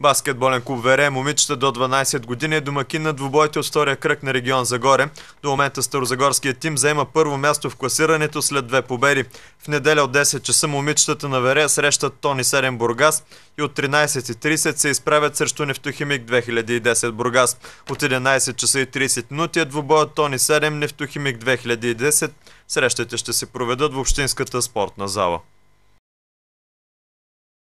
Баскетболен клуб Вере, момичета до 12 години е домакин на двубоите от втория кръг на регион Загоре. До момента Старозагорският тим заема първо място в класирането след две победи. В неделя от 10 часа момичетата на Вере срещат Тони 7 Бургас и от 13.30 се изправят срещу Нефтохимик 2010 Бургас. От 11 часа и 30 минути е двубоят Тони 7 Нефтохимик 2010. Срещите ще се проведат в Общинската спортна зала.